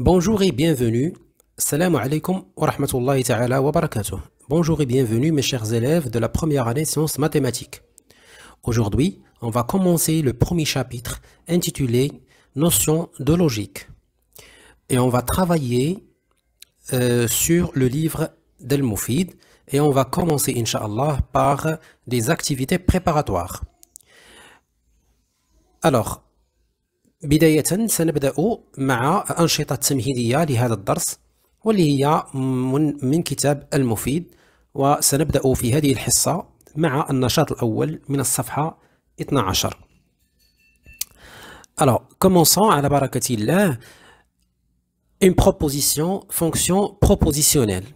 Bonjour et bienvenue. Salam alaikum wa rahmatullahi ta'ala wa barakatuh. Bonjour et bienvenue mes chers élèves de la première année sciences mathématiques. Aujourd'hui, on va commencer le premier chapitre intitulé notion de logique. Et on va travailler euh, sur le livre d'El Moufid et on va commencer, inshallah par des activités préparatoires. Alors, بداية سنبدأ مع أنشطة تمهيدية لهذا الدرس واللي هي من, من كتاب المفيد وسنبدأ في هذه الحصة مع النشاط الأول من الصفحة 12 Alors, commençons à la barakatillah une proposition, fonction propositionnelle.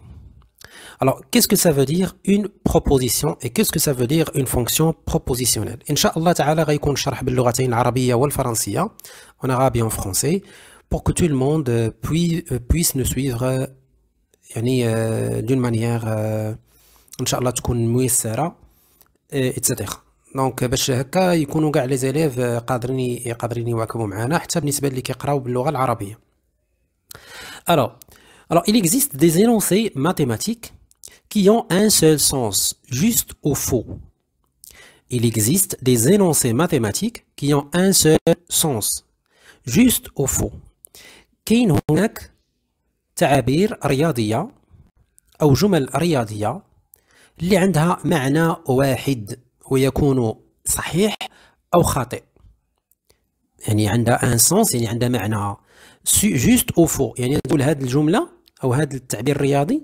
Alors, qu'est-ce que ça veut dire une proposition et qu'est-ce que ça veut dire une fonction propositionnelle Inch'Allah ta'ala, غيكون شرح باللغتين العربية والفرنسية, en arabe et en français, pour que tout le monde euh, euh, puisse nous suivre euh, d'une manière, Inch'Allah, tu ميسرة, etc. دونك باش هكا يكونوا كاع لي زيليف قادرين قادرين يواكبوا معنا حتى بالنسبه اللي كيقراو باللغه العربيه الو Alors, il existe des énoncés mathématiques qui ont un seul sens, juste ou faux. Il existe des énoncés mathématiques qui ont un seul sens, juste ou faux. كاين هناك تعابير رياضية أو جمل رياضية اللي عندها معنى واحد ويكون صحيح أو خاطئ يعني عندها ان سونس يعني عندها معنى جوست او فو يعني تقول هذه الجمله او هذا التعبير الرياضي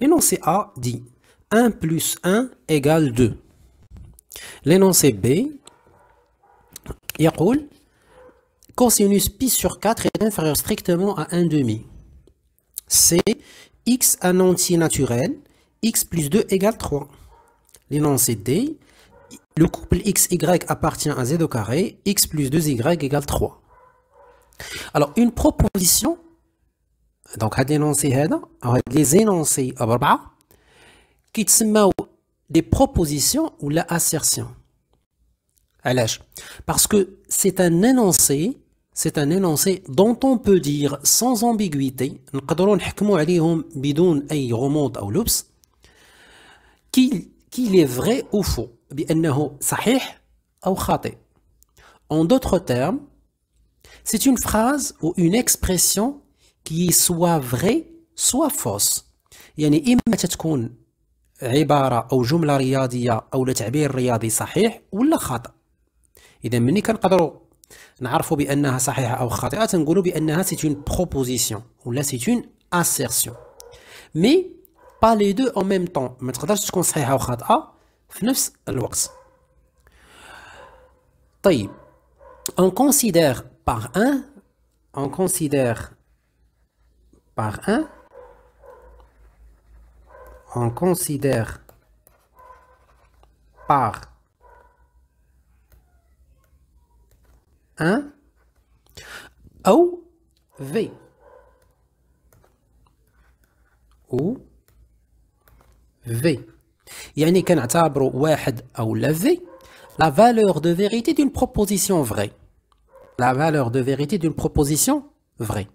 L'énoncé A dit 1 plus 1 égale 2. L'énoncé B, il cosinus pi sur 4 est inférieur strictement à 1 demi. C'est x un entier naturel, x plus 2 égale 3. L'énoncé D, le couple xy appartient à z au carré, x plus 2y égale 3. Alors, une proposition donc, les énoncés est des propositions ou la assertion. parce que c'est un énoncé, c'est un énoncé dont on peut dire sans ambiguïté Qu'il est vrai ou faux, en d'autres termes c'est une phrase ou faux, كي سوا فغي سوا فوس يعني اما تتكون عباره او جمله رياضيه او تعبير رياضي صحيح ولا خطا اذا ملي كنقدروا نعرفوا بانها صحيحه او خاطئه تنقولوا بانها سي اون بروبوزيسيون ولا سي اون اسيرسيون مي با لي دو او ميم طون ما تقدرش تكون صحيحه خاطئه في نفس الوقت طيب اون كونسيدير باغ ان اون كونسيدير par un, on considère par un ou V ou V يعني كنعتبروا واحد ou la V la valeur de vérité d'une proposition vraie la valeur de vérité d'une proposition vraie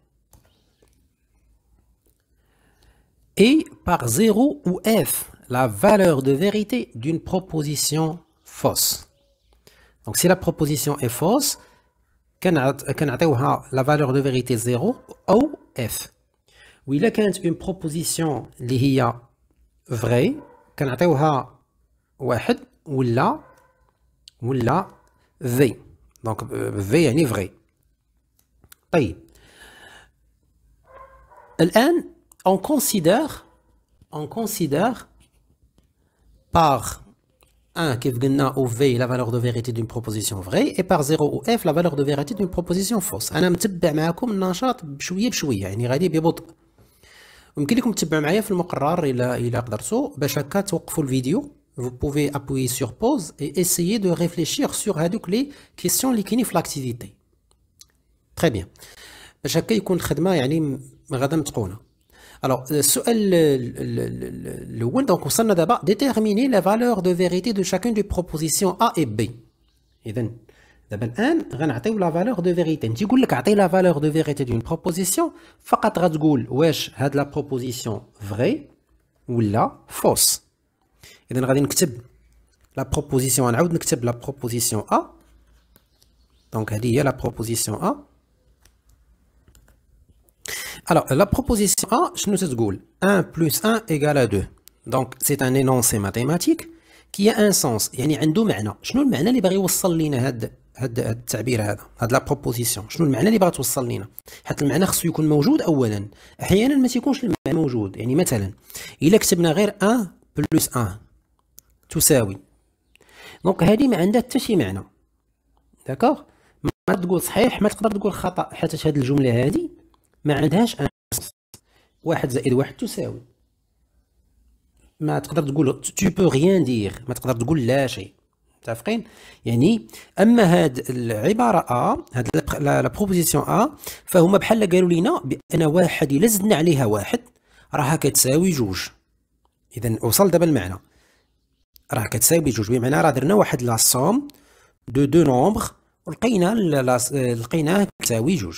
et par 0 ou f, la valeur de vérité d'une proposition fausse. Donc si la proposition est fausse, la valeur de vérité 0 ou f. Oui, là, quand une proposition qui est vraie, ou واحد ou la, v. donc euh, v يعني vrai طيب الان on considère, on considère par 1 ou V la valeur de vérité d'une proposition vraie et par 0 ou F la valeur de vérité d'une proposition fausse. أنا متبع معكم النشاط بشوية بشوية يعني Vous pouvez appuyer sur pause et essayer de réfléchir sur les questions qui sont l'activité Très bien. Alors, euh, le one, donc, on s'en a d'abord déterminer la valeur de vérité de chacune des propositions A et B. Et donc, d'abord, un, on a la valeur de vérité. Si on a la valeur de vérité d'une proposition, on a wesh had la proposition vraie ou la fausse. Et donc, on a la proposition A. Donc, il y a la proposition A. Alors, la proposition A, je nous dis 1 plus 1 égale à 2. Donc, c'est un énoncé mathématique qui a un sens, يعني عنده معنى. شنو المعنى اللي باغي يوصل لينا هاد هاد هاد التعبير هذا هاد لا بروبوزيسيون شنو المعنى اللي باغا توصل لينا حيت المعنى خصو يكون موجود اولا احيانا ما تيكونش المعنى موجود يعني مثلا الا كتبنا غير 1 بلس 1 تساوي دونك هذه ما عندها حتى شي معنى داكوغ ما تقول صحيح ما تقدر تقول خطا حيت هاد الجمله هذه ما عندهاش واحد زائد واحد تساوي ما تقدر تقول تو بو غيان دير ما تقدر تقول لا شيء متفقين يعني اما هاد العباره ا هاد لا بروبوزيسيون ا فهما بحال قالوا لينا بان واحد الا زدنا عليها واحد راها كتساوي جوج اذا وصل دابا المعنى راه كتساوي جوج بمعنى راه درنا واحد لا سوم دو دو نومبر ولقينا لقيناه كتساوي جوج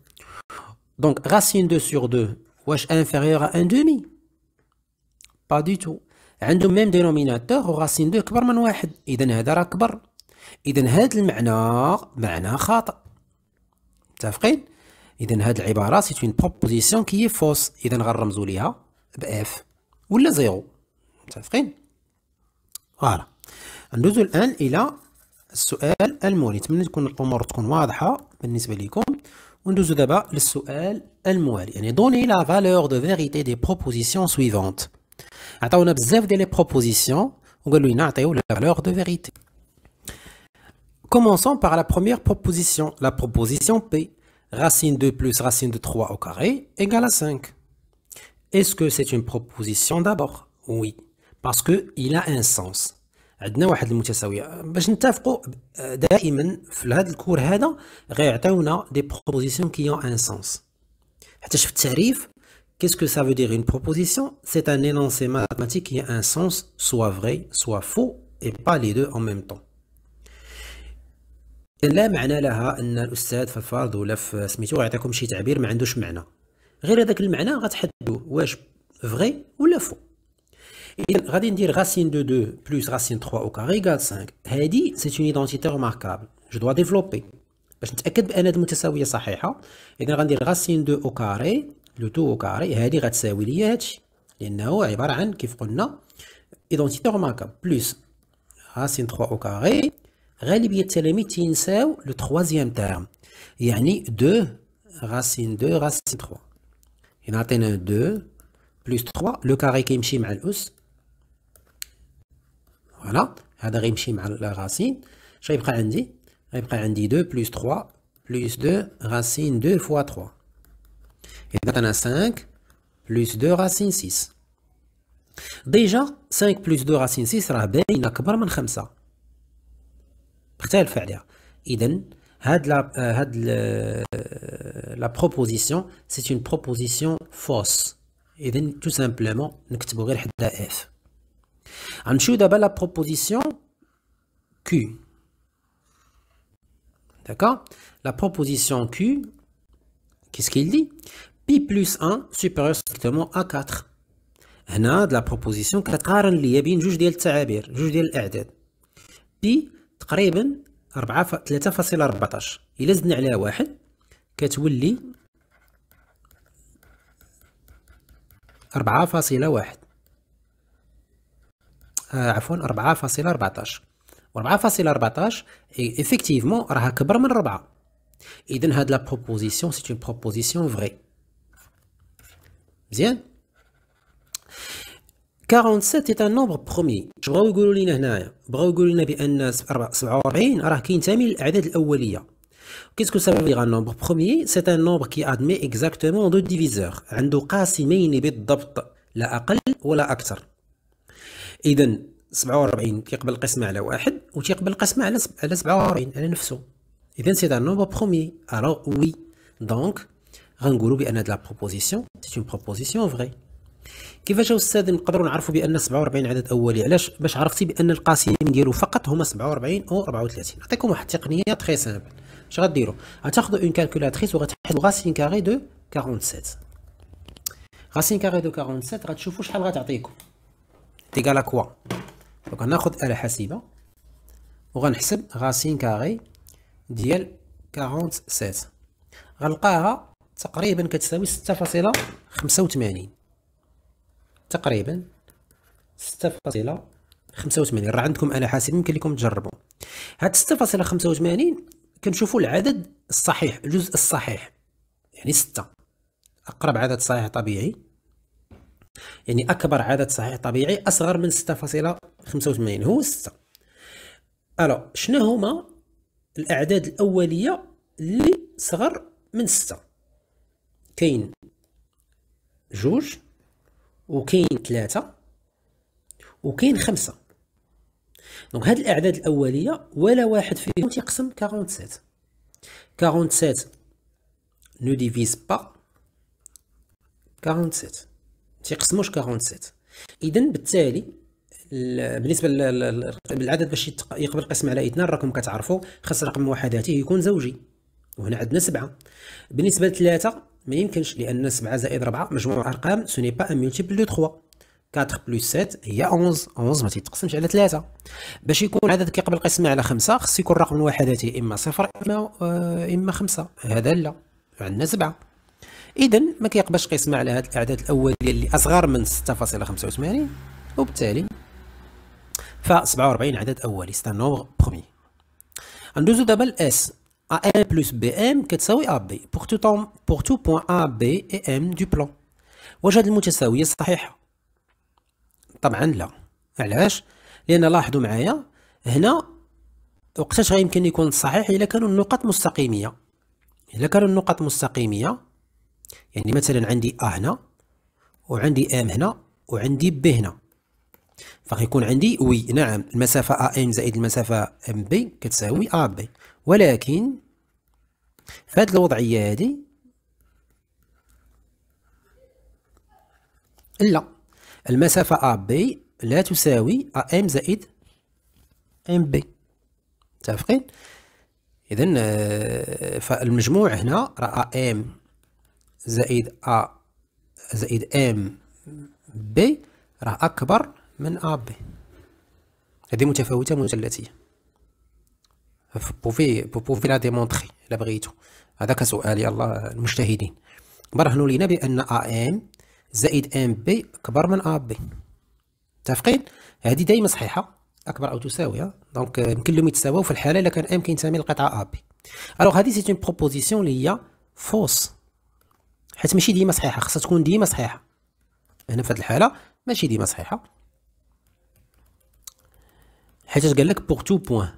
Donc racine 2 sur 2, واش inférieur à 1 demi Pas du tout. عندهم ميم دينوميناتور وراسين 2 كبر من واحد اذا هذا راه كبر اذا هذا المعنى معنى خاطئ متفقين اذا هاد العباره سيت اون بروبوزيسيون كي فوس اذا غنرمزوا ليها ب اف ولا زيرو متفقين فوالا ندوزو الان الى السؤال المورد نتمنى تكون الامور تكون واضحه بالنسبه لكم On دابا للسؤال الموالي يعني دوني لا فالور دو فيريتي دي بروبوزيسيون سويفونت عطاونا بزاف ديال لي بروبوزيسيون وقالوا Commençons par la première proposition, la proposition P. Racine de plus racine de 3 au carré égale à 5. Est-ce que c'est une proposition d'abord Oui, parce qu'il a un sens. عندنا واحد المتساويه باش نتفقوا دائما في هذا الكور هذا غيعطيونا دي بروبوزيسيون كي اون ان سونس حتى في التعريف Qu'est-ce que ça veut dire une proposition C'est un énoncé mathématique qui a un sens soit vrai, soit faux, et pas les deux en même temps. لا معنى لها ان الاستاذ في الفرض ولا في سميتو غيعطيكم شي تعبير ما عندوش معنى غير هذاك المعنى غتحددوا واش فري ولا فو اذا غادي ندير غاسين دو 2 بلس راسين 3 او كاري يكال 5 هادي سي اون ايدونتيتي ريماركابل جو دوا ديفلوبي باش نتاكد بان هاد المتساويه صحيحه اذا غندير غاسين دو او كاري لو تو او كاري هادي غتساوي ليا هادشي لانه عباره عن كيف قلنا ايدونتيتي ريماركابل بلس غاسين 3 او كاري غالبيه التلاميذ تينساو لو تخوازيام تيرم يعني دو غاسين دو غاسين 3 هنا عطينا دو بلس 3 لو كاري كيمشي مع الاس Voilà, ça la racine. Je vais avoir 2 plus 3 plus 2 racine 2 fois 3. Et maintenant, on 5 plus 2 racine 6. Déjà, 5 plus 2 racine 6, ça va être bien plus que 5. pas voyez ce que je veux proposition, c'est une proposition fausse. Donc, tout simplement, on va écrire la f. نشوف d'abord la proposition Q. D'accord La proposition Q, qu'est-ce qu'il dit Pi plus 1 supérieur strictement à 4. هنا هاد لا بروبوزيسيون كتقارن ليا بين جوج ديال التعابير جوج ديال الاعداد بي تقريبا 4 3.14 الا زدنا عليها واحد كتولي 4.1 عفوا 4.14 و4.14 effectivement راها كبر من 4 اذا هاد لا بروبوزيسيون سي اون بروبوزيسيون فري 47 est un nombre premier يقولوا هنايا بغاو يقولوا لنا بان 47 راه كينتمي Qu'est-ce que ça veut dire un nombre premier C'est un nombre qui admet exactement deux diviseurs. اذا 47 كيقبل القسمة على واحد و القسمة على على 47 على نفسه اذا سي دا نومبر برومي الو وي دونك غنقولوا بان هاد لا بروبوزيسيون سي اون بروبوزيسيون فري كيفاش استاذ نقدروا نعرفوا بان 47 عدد اولي علاش باش عرفتي بان القاسمين ديالو فقط هما 47 او 34 نعطيكم واحد التقنيه تري سامبل اش غديروا غتاخذوا اون كالكولاتريس وغتحسبوا غاسين كاري دو 47 غاسين كاري دو 47 غتشوفوا شحال غتعطيكم ديكال كوا دونك هناخد آلة حاسبة وغنحسب غاسين كاغي ديال 47 غنلقاها تقريبا كتساوي 6.85 تقريبا 6.85 راه عندكم آلة حاسبة يمكن لكم تجربوا هاد 6.85 كنشوفوا العدد الصحيح الجزء الصحيح يعني 6 اقرب عدد صحيح طبيعي يعني أكبر عدد صحيح طبيعي أصغر من 6.85 هو 6 ألو شنو هما الأعداد الأولية اللي صغر من 6 كاين جوج وكاين ثلاثة وكاين خمسة دونك هاد الأعداد الأولية ولا واحد فيهم تيقسم 47 47 نو ديفيز با 47. تيقسموش 47 اذا بالتالي بالنسبه للعدد باش يقبل القسم على اثنان راكم كتعرفوا خاص رقم وحداته يكون زوجي وهنا عندنا سبعة بالنسبه لثلاثة ما يمكنش لان سبعه زائد اربعه مجموع ارقام سوني با ان مولتيبل دو 3 4 بلس 7 هي 11 11 ما تيتقسمش على ثلاثه باش يكون العدد كيقبل القسمه على خمسه خص يكون رقم وحداته اما صفر اما آه، اما خمسه هذا لا عندنا سبعه اذا ما كيقبلش القسمه على هذه الاعداد الاوليه اللي اصغر من 6.85 وبالتالي ف 47 عدد اولي ستان نومبر برومي ندوزو دابا لاس بلس بي ام كتساوي بي بور تو طون بور تو بوان ا بي اي ام دو بلون واش هاد المتساوية صحيحة؟ طبعا لا علاش؟ لأن لاحظوا معايا هنا وقتاش غيمكن يكون صحيح إلا كانوا النقط مستقيمية إلا كانوا النقط مستقيمية يعني مثلا عندي أ هنا وعندي ام هنا وعندي ب هنا فغيكون عندي وي نعم المسافة أ ام زائد المسافة ام بي كتساوي أ بي ولكن في هذه الوضعية هذه لا المسافة أ بي لا تساوي أ ام زائد ام بي متفقين إذا آه، فالمجموع هنا راه أ ام زائد أ زائد ام بي راه أكبر من أ بي هذه متفاوتة مثلثية بوفي بوفي لا ديمونتخي إلا بغيتو هذا كسؤال يلا المجتهدين برهنوا لينا بأن أ ام زائد ام بي أكبر من أ بي متفقين هذه دايما صحيحة اكبر او تساوي دونك يمكن لهم يتساواو في الحاله الا كان ام كينتمي للقطعه ا بي الوغ هذه سي اون بروبوزيسيون اللي هي فوس حيت ماشي ديما صحيحه خاصها تكون ديما صحيحه هنا في هذه الحاله ماشي ديما صحيحه حيت قال لك بوغ تو بوان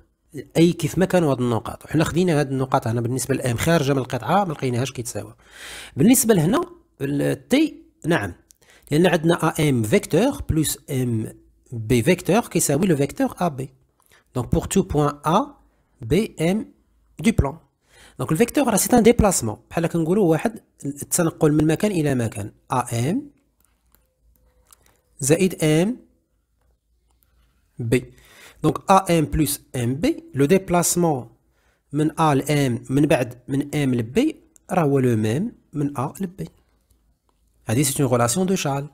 اي كيف ما كانوا هاد النقاط وحنا خدينا هاد النقاط هنا بالنسبه لام خارجه من القطعه ما لقيناهاش كيتساوى بالنسبه لهنا تي نعم لان عندنا ام فيكتور بلس ام بي فيكتور كيساوي لو فيكتور ا بي دونك بوغ تو بوان ا بي ام دو بلان Donc le vecteur c'est un déplacement. Il est un peu AM Zaid M B. Donc AM plus M B, le déplacement, M à B, le même. C'est une relation de Charles.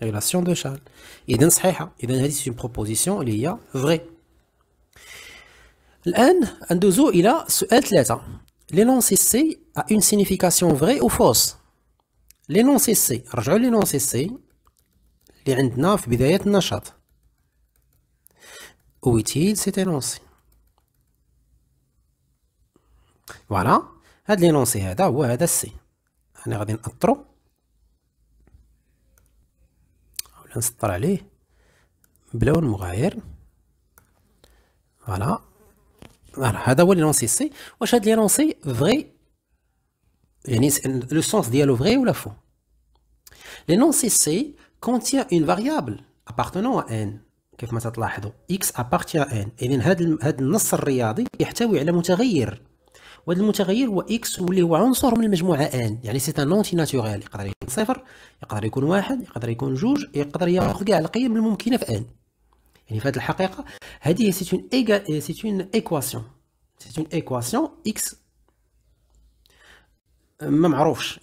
Relation de Charles. C'est une proposition. Il y a vrai. الآن ندوزو إلى سؤال ثلاثة l'énoncé اون سينيفيكاسيون une او فوس لي fausse سي سي رجعوا l'énoncé سي اللي عندنا في بداية النشاط ويتيل سي est-il فوالا هاد l'énoncé هذا هو هذا السي انا غادي نأطرو ولا نسطر عليه بلون مغاير فوالا فوالا هذا هو لي لونسي سي واش هاد لي لونسي فغي يعني لو سونس ديالو فغي ولا فو لي لونسي سي كونتيان اون فاريابل ابارتونون ان كيف ما تلاحظوا اكس ابارتيان ان اذا هاد هاد النص الرياضي يحتوي على متغير وهذا المتغير هو اكس واللي هو عنصر من المجموعه ان يعني سي ان نونتي ناتوريال يقدر يكون صفر يقدر يكون واحد يقدر يكون جوج يقدر ياخذ كاع القيم الممكنه في ان Elle c'est une c'est une équation c'est une équation x.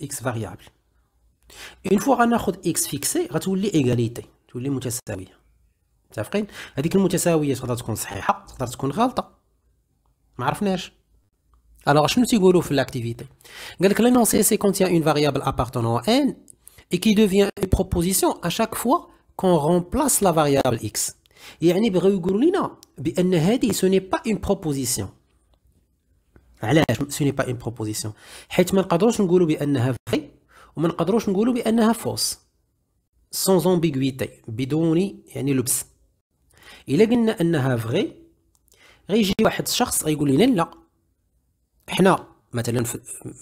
x variable. Une fois que x fixé, On a tout les égalités les je l'activité. contient une variable appartenant à N et qui devient une proposition à chaque fois qu'on remplace la variable x. يعني بغاو يقولوا لنا بان هذه سوني با اون بروبوزيسيون علاش سوني با اون بروبوزيسيون حيت ما نقدروش نقولوا بانها فري وما نقدروش نقولوا بانها فوس سون زومبيغويتي بدون يعني لبس الا قلنا انها فري غيجي واحد الشخص غيقول لنا لا حنا مثلا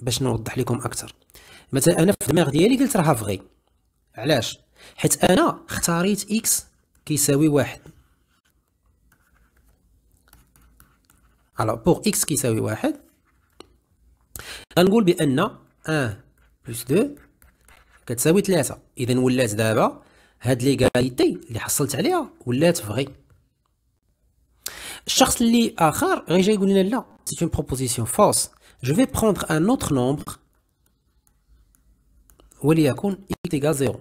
باش نوضح لكم اكثر مثلا انا في الدماغ ديالي قلت راها فغي علاش حيت انا اختاريت اكس كيساوي واحد على بوغ اكس كيساوي واحد غنقول بان 1 بلس 2 كتساوي 3 اذا ولات دابا هاد ليغاليتي اللي حصلت عليها ولات فغي الشخص اللي اخر غيجا يقول لنا لا سي اون بروبوزيسيون فوس جو في بخوندخ ان اوتر نومبغ وليكن اكس إيكال زيرو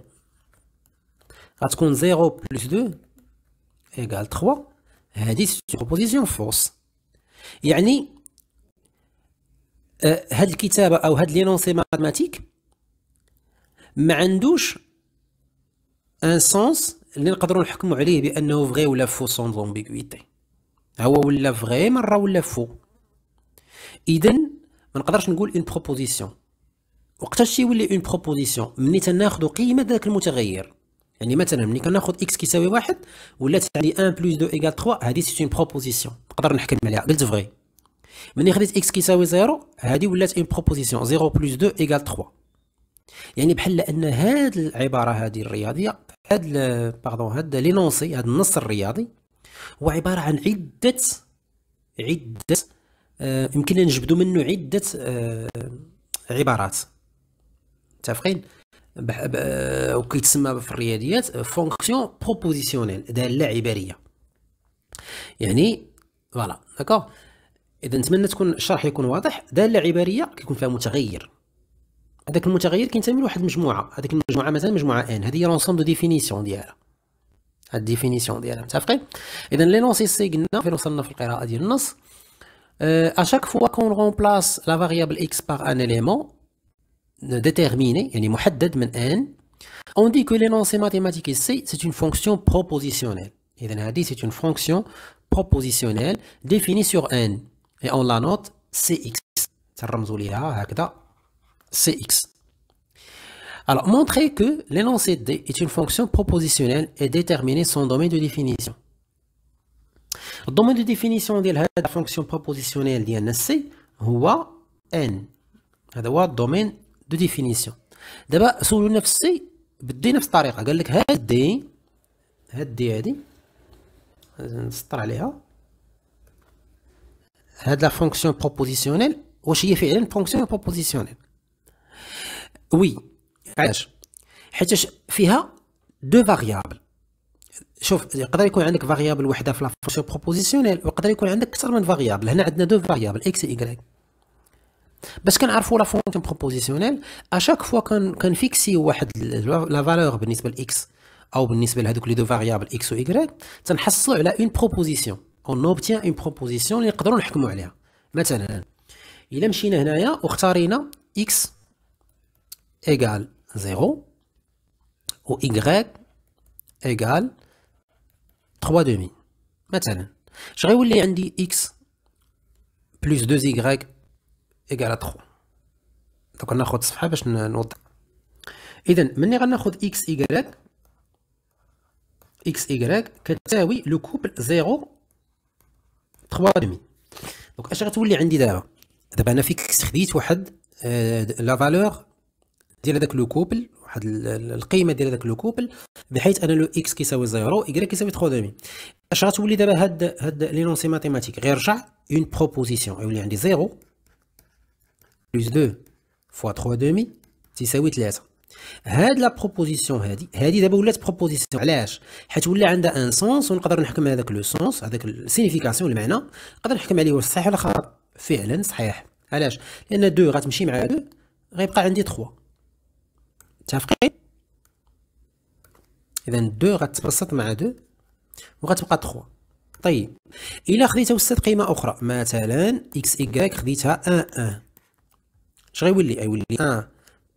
غتكون زيرو بلس دو إيكال تخوا هادي سوبوزيسيون فورس يعني هاد الكتابة أو هاد لينونسي ماتماتيك ما عندوش ان سونس اللي نقدروا نحكموا عليه بانه فغي ولا فو سون زومبيغويتي هو ولا فغي مره ولا فو اذا ما نقدرش نقول اون بروبوزيسيون وقتاش تيولي اون بروبوزيسيون ملي تناخدو قيمه ذاك المتغير يعني مثلا ملي كناخذ اكس كيساوي واحد ولات عندي 1 بلس 2 ايكال 3 هذه سي اون بروبوزيسيون نقدر نحكم عليها قلت فغي ملي خديت اكس كيساوي زيرو هذه ولات اون بروبوزيسيون زيرو بلس 2 ايكال 3 يعني بحال ان هاد العباره هذه الرياضيه هاد باردون هاد لينونسي هاد النص الرياضي هو عباره عن عده عده آه يمكننا نجبدوا منه عده آه عبارات متفقين وكيتسمى في الرياضيات فونكسيون بروبوزيسيونيل داله عباريه يعني فوالا داكوغ اذا نتمنى تكون الشرح يكون واضح داله عباريه كيكون فيها متغير هذاك المتغير كينتمي لواحد المجموعه هذيك المجموعه مثلا مجموعه ان هذه هي لونسون دو ديفينيسيون ديالها هاد ديفينيسيون ديالها متفقين اذا لي نونسي سي قلنا فين وصلنا في القراءه ديال النص ا شاك فوا كون رومبلاس لا فاريابل اكس باغ ان اليمون déterminé, n. On dit que l'énoncé mathématique ici, c'est une fonction propositionnelle. et dit c'est une fonction propositionnelle définie sur n. Et on la note cx. cx. Alors, montrer que l'énoncé D est une fonction propositionnelle et déterminer son domaine de définition. Le domaine de définition de la fonction propositionnelle de C, c'est N. C'est le domaine دو ديفينيسيون دابا سولو نفس السي بالدي نفس الطريقه قال لك هاد دي هاد دي هادي نسطر عليها هاد لا فونكسيون بروبوزيسيونيل واش هي فعلا فونكسيون بروبوزيسيونيل وي علاش حيت فيها دو فاريابل شوف يقدر يكون عندك فاريابل وحده في لا فونكسيون بروبوزيسيونيل ويقدر يكون عندك اكثر من فاريابل هنا عندنا دو فاريابل اكس ايغريك باش كنعرفوا لا فونكسيون بروبوزيسيونيل اشاك فوا كان كنفيكسيو واحد لا فالور بالنسبه لاكس او بالنسبه لهذوك لي دو فاريابل اكس و ايغريك تنحصلوا على اون بروبوزيسيون اون اوبتيان اون بروبوزيسيون اللي نقدروا نحكموا عليها مثلا الا مشينا هنايا واختارينا اكس ايغال 0 و y ايغال 3 دومي مثلا شغيولي عندي اكس بلس 2 y إيكال تخو دوك ناخد صفحة باش نوضح إذا مني غناخذ إكس إيكال إكس إيكال كتساوي لو كوبل زيرو تخوا دمي دونك اش غتولي عندي دابا دابا أنا فيك خديت واحد آه، لا فالور ديال هذاك لو كوبل واحد القيمه ديال هذاك لو كوبل بحيث ان لو اكس كيساوي زيرو y كيساوي 3 دومي اش غتولي دابا هاد هاد لينونسي ماتيماتيك غير رجع اون بروبوزيسيون يولي عندي زيرو بلس 2 فوا 3 دومي تيساوي تلاتة هاد لا بروبوزيسيون هادي هادي دابا ولات بروبوزيسيون علاش حيت ولا عندها ان سونس ونقدر نحكم على هذاك لو سونس هذاك السينيفيكاسيون المعنى نقدر نحكم عليه واش صحيح ولا خطا فعلا صحيح علاش لان دو غتمشي مع دو غيبقى عندي 3 متفقين اذا دو غتبسط مع دو وغتبقى 3 طيب الا خديتها وسط قيمه اخرى مثلا اكس اي خديتها 1 1 Je vais vous 1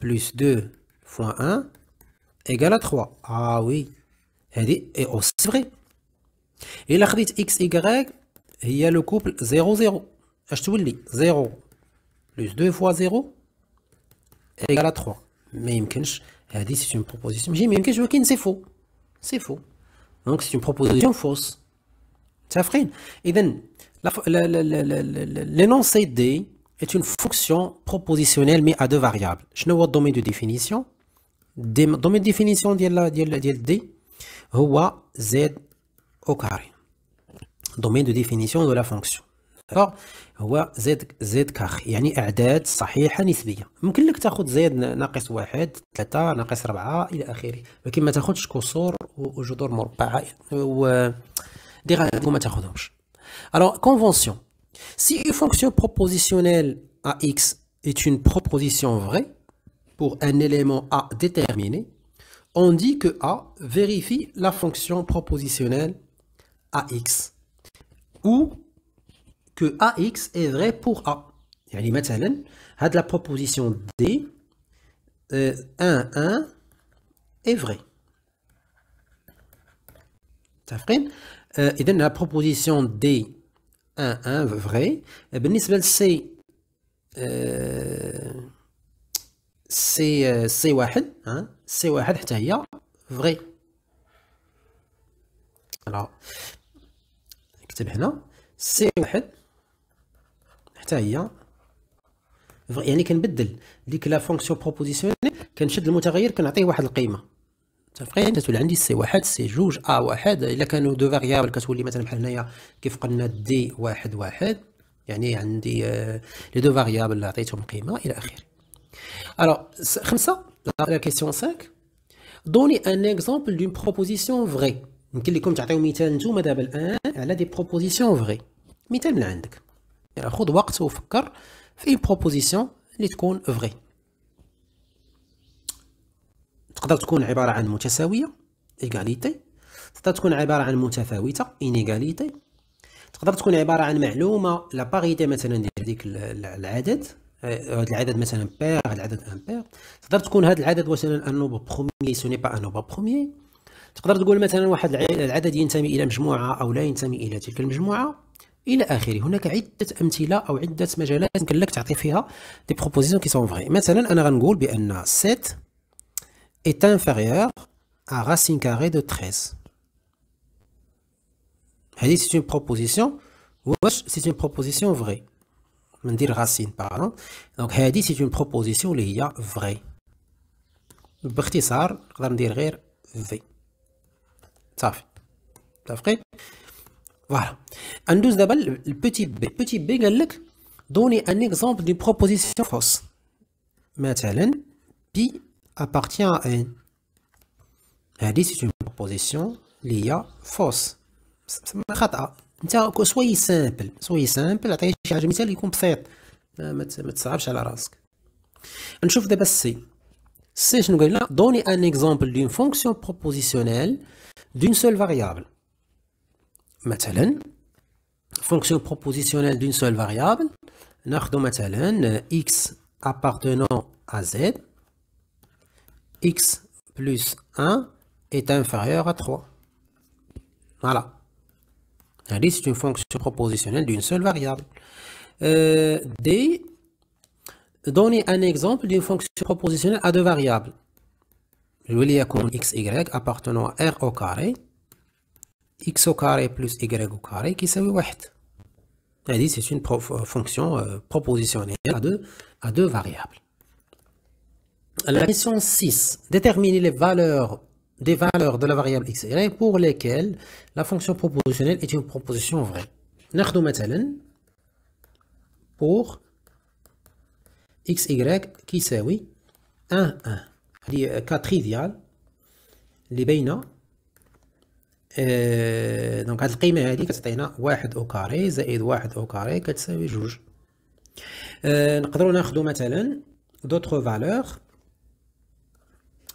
plus 2 fois 1 égale à 3. Ah oui. elle oh, est aussi vrai. Et la x, y, il y a le couple 0, 0. Ah, je vous 0 plus 2 fois 0 égale à 3. Mais il c'est une proposition. Mais il c'est faux. C'est faux. Donc c'est une proposition fausse. Ça freine. Et then, l'énoncé D, est une fonction propositionnelle mais à deux variables. Je ne vois le domaine de définition. Le domaine de définition de D, Z au carré. Domaine de définition de la fonction. D'accord هو زد يعني ممكن لك تاخذ ناقص كسور و ما تاخذهمش Alors, convention. Si une fonction propositionnelle ax est une proposition vraie pour un élément a déterminé, on dit que a vérifie la fonction propositionnelle ax ou que ax est vrai pour a. maintenant, مثلا de la proposition D 1 euh, 1 est vrai. Euh, et donc la proposition D ان ان فغي بالنسبه للسي سي سي واحد سي واحد حتى هي فغي الو نكتب هنا سي واحد حتى هي يعني كنبدل ديك لا فونكسيون بروبوزيسيونيل كنشد المتغير كنعطيه واحد القيمه متفقين كتولي عندي سي واحد سي جوج ا واحد الا كانوا دو فاريابل كتولي مثلا بحال هنايا كيف قلنا دي واحد واحد يعني عندي آه، لي دو فاريابل اللي عطيتهم قيمه الى اخره الوغ خمسه لا كيسيون 5 دوني ان اكزومبل دون بروبوزيسيون فغي يمكن لكم تعطيو مثال نتوما دابا الان على دي بروبوزيسيون فغي مثال من عندك يعني خذ وقت وفكر في بروبوزيسيون اللي تكون فغي تقدر تكون عبارة عن متساوية إيكاليتي تقدر تكون عبارة عن متفاوتة إنيكاليتي تقدر تكون عبارة عن معلومة لا باريتي مثلا ديال هذيك العدد آه، هذا العدد مثلا بير هذا العدد امبير تقدر تكون هذا العدد مثلا ان نوبل بروميي سو ني با ان نوبل بروميي تقدر تقول مثلا واحد العدد ينتمي الى مجموعه او لا ينتمي الى تلك المجموعه الى اخره هناك عده امثله او عده مجالات يمكن لك تعطي فيها دي بروبوزيسيون كي سون فغي مثلا انا غنقول بان سيت est inférieur à racine carrée de 13. C'est une proposition, c'est une proposition vraie. On vais dire racine, pardon. Donc, c'est une proposition où il a vraie. On je V. Ça fait. Ça fait. Voilà. En 12, d'abord, le petit B. Petit B, donne un exemple d'une proposition fausse. Maintenant, pi appartient à un Elle dit c'est une proposition, à fausse. Ça me rate à. Hein. Soyez simple, soyez simple, attendez, je vais mettre les c, Donnez un exemple d'une fonction propositionnelle d'une seule variable. Maintenant, fonction propositionnelle d'une seule variable, nous euh, avons x appartenant à z, x plus 1 est inférieur à 3. Voilà. C'est une fonction propositionnelle d'une seule variable. Euh, D, Donnez un exemple d'une fonction propositionnelle à deux variables. Je vais lire comme x, y appartenant à r au carré, x au carré plus y au carré qui s'est 1. C'est une euh, fonction euh, propositionnelle à deux variables. La question 6, déterminer les valeurs des valeurs de la variable x pour lesquelles la fonction propositionnelle est une proposition vraie. pour x y qui un 1 1 هذه Donc, cette 1 au carré, 1 euh, d'autres valeurs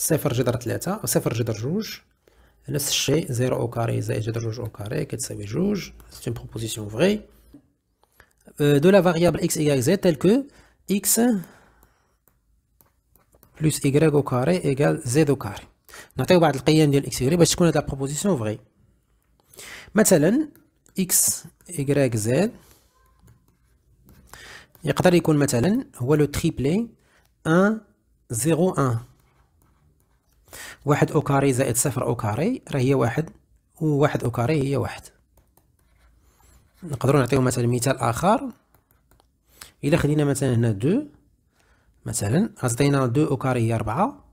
C'est une proposition vraie euh, de la variable x y z telle que x plus y égale z. Nous avons dit que x y est parce qu'on a la proposition vraie. Nous avons dit que x y z est triplé 1, 0, 1. واحد أو كاري زائد صفر أو كاري راه هي واحد و واحد أو كاري هي واحد نقدرو نعطيو مثلا مثال آخر إلا خدينا مثلا هنا دو مثلا غتعطينا دو أو كاري هي ربعة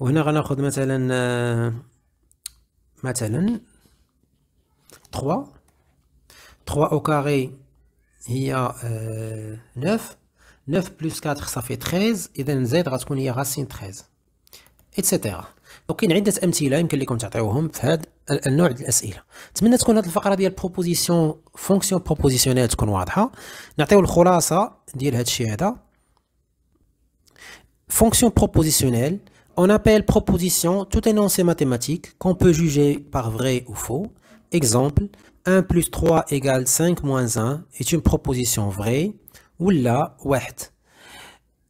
و هنا غناخد مثلا مثلا تخوا تخوا أو كاري هي آه، نوف نوف بلوس كاتر صافي تخيز إذا زيد غتكون هي غاسين تخيز اتسيتيرا وكاين عده امثله يمكن لكم تعطيوهم في هذا النوع ديال الاسئله نتمنى تكون هذه الفقره ديال بروبوزيسيون فونكسيون بروبوزيسيونيل تكون واضحه نعطيو الخلاصه ديال هذا الشيء هذا Fonction propositionnelle, On appelle proposition tout énoncé mathématique qu'on peut juger par vrai ou faux. Exemple, 1 plus 3 égale 5 moins 1 est une proposition vraie ou la ouette.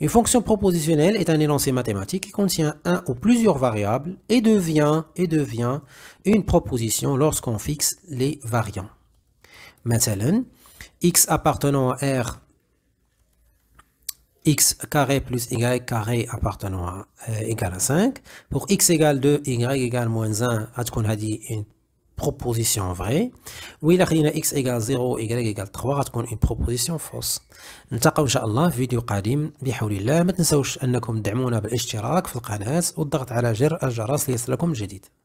Une fonction propositionnelle est un énoncé mathématique qui contient un ou plusieurs variables et devient, et devient une proposition lorsqu'on fixe les variants. Maintenant, x appartenant à R, x carré plus y carré appartenant à euh, égal à 5. Pour x égale 2, y égale moins 1, à ce a dit une بروبوزيسيون فري الى خلينا إكس إيكال زيرو إيكال إيكال تخوا غتكون إون بروبوزيسيون فوس نلتقاو إن شاء الله في فيديو قادم بحول الله ما تنساوش أنكم تدعمونا بالاشتراك في القناة والضغط على جر الجرس ليصلكم الجديد